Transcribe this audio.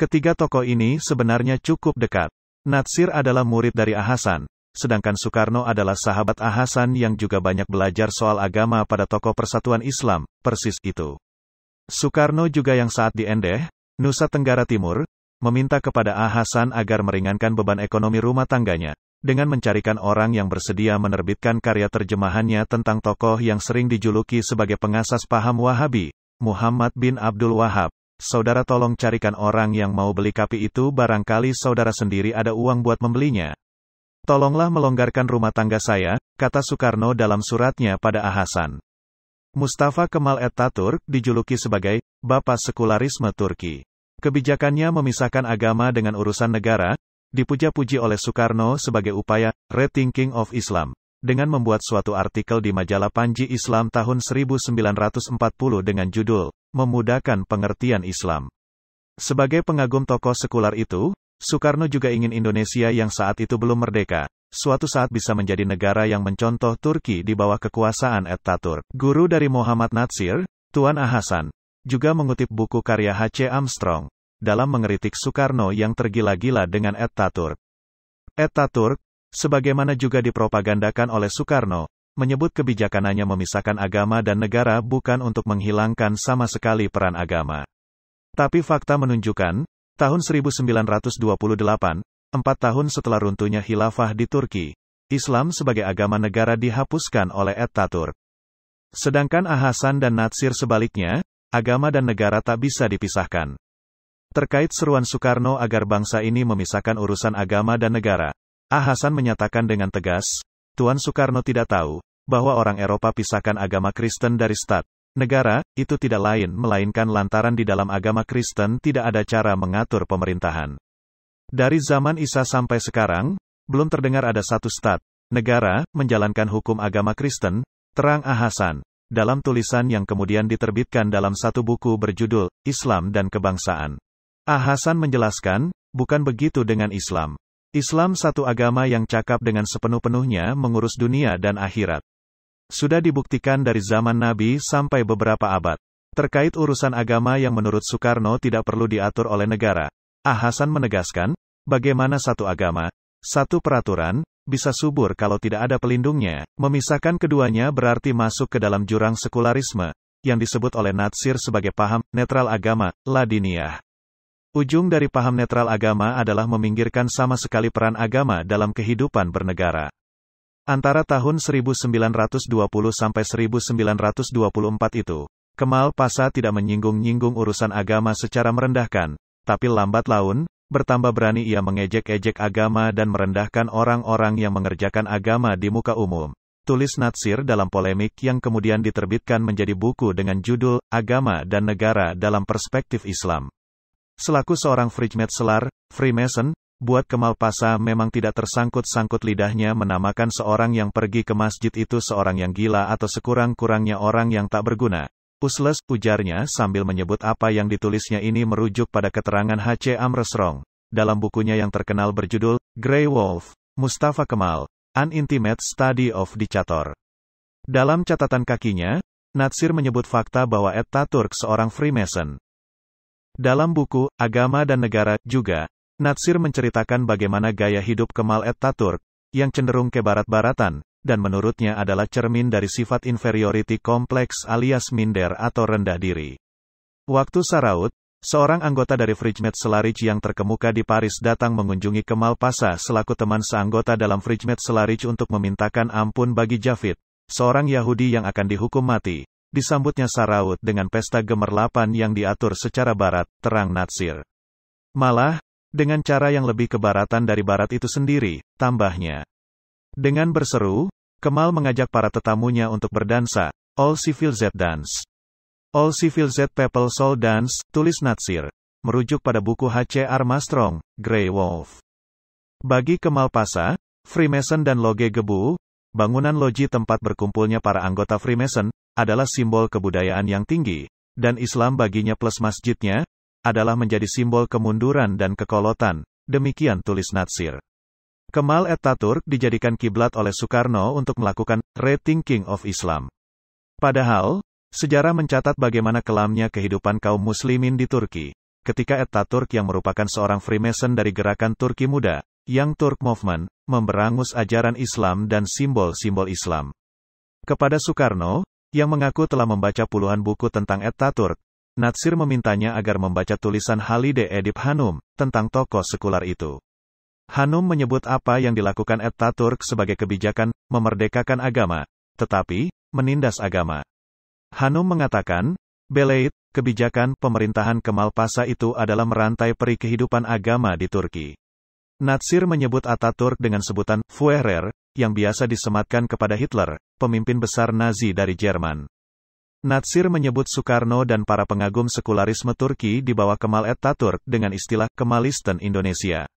Ketiga tokoh ini sebenarnya cukup dekat. Natsir adalah murid dari Ahasan, sedangkan Soekarno adalah sahabat Ahasan yang juga banyak belajar soal agama pada tokoh persatuan Islam, persis itu. Soekarno juga yang saat di Endeh, Nusa Tenggara Timur, meminta kepada Ahasan agar meringankan beban ekonomi rumah tangganya, dengan mencarikan orang yang bersedia menerbitkan karya terjemahannya tentang tokoh yang sering dijuluki sebagai pengasas paham Wahabi, Muhammad bin Abdul Wahab. Saudara tolong carikan orang yang mau beli kapi itu barangkali saudara sendiri ada uang buat membelinya. Tolonglah melonggarkan rumah tangga saya, kata Soekarno dalam suratnya pada Ahasan. Mustafa Kemal Atatürk dijuluki sebagai Bapak Sekularisme Turki. Kebijakannya memisahkan agama dengan urusan negara, dipuja-puji oleh Soekarno sebagai upaya rethinking of Islam dengan membuat suatu artikel di majalah Panji Islam tahun 1940 dengan judul memudahkan pengertian Islam. Sebagai pengagum tokoh sekular itu, Soekarno juga ingin Indonesia yang saat itu belum merdeka, suatu saat bisa menjadi negara yang mencontoh Turki di bawah kekuasaan Atatürk. Guru dari Muhammad Natsir, Tuan Ahasan, juga mengutip buku karya H.C. Armstrong, dalam mengeritik Soekarno yang tergila-gila dengan Atatürk. Atatürk, sebagaimana juga dipropagandakan oleh Soekarno, menyebut kebijakanannya memisahkan agama dan negara bukan untuk menghilangkan sama sekali peran agama. Tapi fakta menunjukkan, tahun 1928, empat tahun setelah runtuhnya khilafah di Turki, Islam sebagai agama negara dihapuskan oleh Atatürk. Sedangkan Ahasan dan Natsir sebaliknya, agama dan negara tak bisa dipisahkan. Terkait seruan Soekarno agar bangsa ini memisahkan urusan agama dan negara, Ahasan menyatakan dengan tegas, Tuan Soekarno tidak tahu bahwa orang Eropa pisahkan agama Kristen dari stat. Negara, itu tidak lain melainkan lantaran di dalam agama Kristen tidak ada cara mengatur pemerintahan. Dari zaman Isa sampai sekarang, belum terdengar ada satu stat, negara, menjalankan hukum agama Kristen, terang Ahasan, dalam tulisan yang kemudian diterbitkan dalam satu buku berjudul, Islam dan Kebangsaan. Ahasan menjelaskan, bukan begitu dengan Islam. Islam satu agama yang cakap dengan sepenuh-penuhnya mengurus dunia dan akhirat. Sudah dibuktikan dari zaman Nabi sampai beberapa abad. Terkait urusan agama yang menurut Soekarno tidak perlu diatur oleh negara, Ah Hasan menegaskan, bagaimana satu agama, satu peraturan, bisa subur kalau tidak ada pelindungnya. Memisahkan keduanya berarti masuk ke dalam jurang sekularisme, yang disebut oleh Natsir sebagai paham netral agama, ladiniah. Ujung dari paham netral agama adalah meminggirkan sama sekali peran agama dalam kehidupan bernegara. Antara tahun 1920 sampai 1924 itu, Kemal Pasa tidak menyinggung-nyinggung urusan agama secara merendahkan, tapi lambat laun, bertambah berani ia mengejek-ejek agama dan merendahkan orang-orang yang mengerjakan agama di muka umum. Tulis Natsir dalam polemik yang kemudian diterbitkan menjadi buku dengan judul Agama dan Negara dalam Perspektif Islam. Selaku seorang Freemate selar, Freemason, buat Kemal Pasa memang tidak tersangkut-sangkut lidahnya menamakan seorang yang pergi ke masjid itu seorang yang gila atau sekurang-kurangnya orang yang tak berguna. Usles ujarnya sambil menyebut apa yang ditulisnya ini merujuk pada keterangan H.C. Amresrong. Dalam bukunya yang terkenal berjudul, Grey Wolf, Mustafa Kemal, An Intimate Study of Dictator. Dalam catatan kakinya, Natsir menyebut fakta bahwa Etta Turk seorang Freemason. Dalam buku, Agama dan Negara, juga, Natsir menceritakan bagaimana gaya hidup Kemal Ataturk yang cenderung ke barat-baratan, dan menurutnya adalah cermin dari sifat inferiority kompleks alias minder atau rendah diri. Waktu Saraut, seorang anggota dari Frigmet Selarich yang terkemuka di Paris datang mengunjungi Kemal Pasa selaku teman seanggota dalam Frigmet Selarich untuk memintakan ampun bagi Javid, seorang Yahudi yang akan dihukum mati, disambutnya saraut dengan pesta gemerlapan yang diatur secara barat, terang Natsir. Malah, dengan cara yang lebih kebaratan dari barat itu sendiri, tambahnya. Dengan berseru, Kemal mengajak para tetamunya untuk berdansa, All Civil Z Dance. All Civil Z People Soul Dance, tulis Natsir. Merujuk pada buku H.C. Armstrong, Grey Wolf. Bagi Kemal Pasa, Freemason dan Loge Gebu, bangunan loji tempat berkumpulnya para anggota Freemason, adalah simbol kebudayaan yang tinggi, dan Islam baginya plus masjidnya, adalah menjadi simbol kemunduran dan kekolotan, demikian tulis Natsir. Kemal Tatur dijadikan kiblat oleh Soekarno untuk melakukan rethinking of Islam. Padahal, sejarah mencatat bagaimana kelamnya kehidupan kaum muslimin di Turki. Ketika Tatur yang merupakan seorang Freemason dari gerakan Turki Muda, yang Turk Movement, memberangus ajaran Islam dan simbol-simbol Islam. Kepada Soekarno, yang mengaku telah membaca puluhan buku tentang Atatürk. Natsir memintanya agar membaca tulisan Halide Edip Hanum tentang tokoh sekular itu. Hanum menyebut apa yang dilakukan Atatürk sebagai kebijakan memerdekakan agama, tetapi menindas agama. Hanum mengatakan, beleid, kebijakan pemerintahan Kemal Pasa itu adalah merantai peri kehidupan agama di Turki. Natsir menyebut Ataturk dengan sebutan Fuerer, yang biasa disematkan kepada Hitler, pemimpin besar Nazi dari Jerman. Natsir menyebut Soekarno dan para pengagum sekularisme Turki di bawah Kemal Ataturk dengan istilah Kemalisten Indonesia.